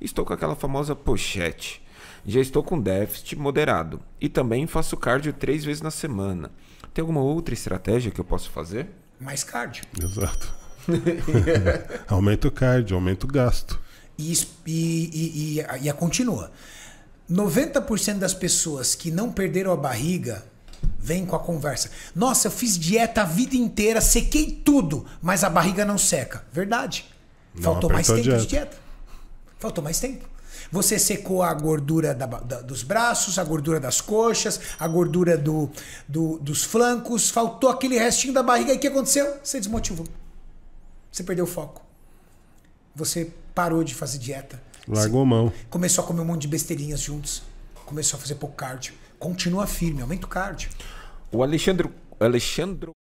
estou com aquela famosa pochete. Já estou com déficit moderado e também faço cardio três vezes na semana. Tem alguma outra estratégia que eu posso fazer? Mais cardio. Exato. aumenta o cardio, aumenta o gasto. E, e, e, e, e a continua. 90% das pessoas que não perderam a barriga vêm com a conversa. Nossa, eu fiz dieta a vida inteira, sequei tudo, mas a barriga não seca. Verdade. Não, Faltou mais tempo de dieta. Faltou mais tempo. Você secou a gordura da, da, dos braços, a gordura das coxas, a gordura do, do, dos flancos, faltou aquele restinho da barriga. E o que aconteceu? Você desmotivou. Você perdeu o foco. Você parou de fazer dieta. Largou a mão. Começou a comer um monte de besteirinhas juntos. Começou a fazer pouco cardio. Continua firme, aumenta o cardio. O Alexandre. Alexandre...